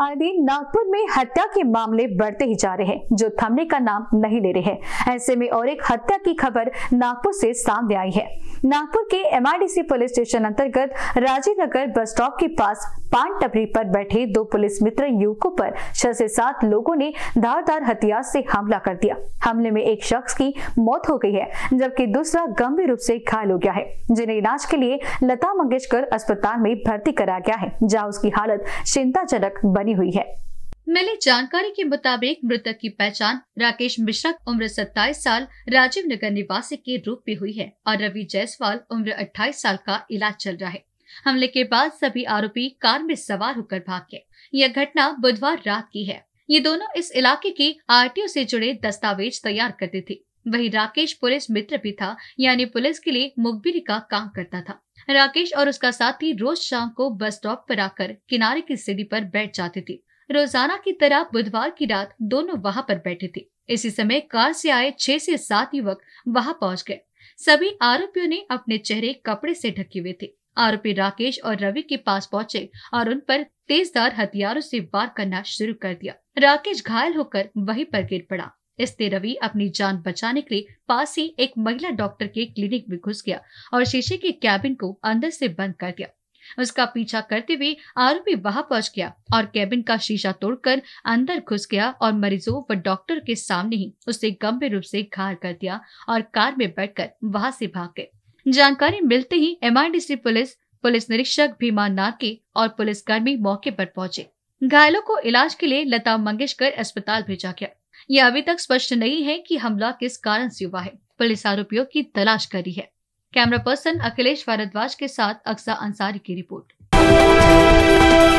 आए दिन नागपुर में हत्या के मामले बढ़ते ही जा रहे हैं जो थमने का नाम नहीं ले रहे हैं ऐसे में और एक हत्या की खबर नागपुर से सामने आई है नागपुर के एमआरडीसी पुलिस स्टेशन अंतर्गत राजीव नगर बस स्टॉप के पास पान टपरी पर बैठे दो पुलिस मित्र युवकों पर छह से सात लोगों ने धारदार हथियार से हमला कर दिया हमले में एक शख्स की मौत हो गई है जबकि दूसरा गंभीर रूप से घायल हो गया है जिन्हें इलाज के लिए लता मंगेशकर अस्पताल में भर्ती कराया गया है जहाँ उसकी हालत चिंताजनक बनी हुई है मिली जानकारी के मुताबिक मृतक की पहचान राकेश मिश्रा उम्र 27 साल राजीव नगर निवासी के रूप में हुई है और रवि जायसवाल उम्र 28 साल का इलाज चल रहा है हमले के बाद सभी आरोपी कार में सवार होकर भाग गए यह घटना बुधवार रात की है ये दोनों इस इलाके की आरटीओ से जुड़े दस्तावेज तैयार करते थे वही राकेश पुलिस मित्र भी था यानी पुलिस के लिए मुखबिरी का काम करता था राकेश और उसका साथी रोज शाम को बस स्टॉप पर आकर किनारे की सीढ़ी पर बैठ जाते थे रोजाना की तरह बुधवार की रात दोनों वहाँ पर बैठे थे इसी समय कार से आए छह से सात युवक वहाँ पहुँच गए सभी आरोपियों ने अपने चेहरे कपड़े से ढके हुए थे आरोपी राकेश और रवि के पास पहुंचे और उन पर तेज दार हथियारों से वार करना शुरू कर दिया राकेश घायल होकर वहीं पर गिर पड़ा इससे रवि अपनी जान बचाने के लिए पास ही एक महिला डॉक्टर के क्लिनिक में घुस गया और शीशे के कैबिन को अंदर से बंद कर दिया उसका पीछा करते हुए आरोपी वहां पहुंच गया और कैबिन का शीशा तोड़कर अंदर घुस गया और मरीजों व डॉक्टर के सामने ही उसे गंभीर रूप से घायल कर दिया और कार में बैठकर वहां से भाग गए जानकारी मिलते ही एम पुलिस पुलिस निरीक्षक भीमा नारके और पुलिसकर्मी मौके पर पहुंचे घायलों को इलाज के लिए लता मंगेशकर अस्पताल भेजा गया यह अभी तक स्पष्ट नहीं है कि हमला किस कारण से हुआ है पुलिस आरोपियों की तलाश करी है कैमरा पर्सन अखिलेश भारद्वाज के साथ अक्सा अंसारी की रिपोर्ट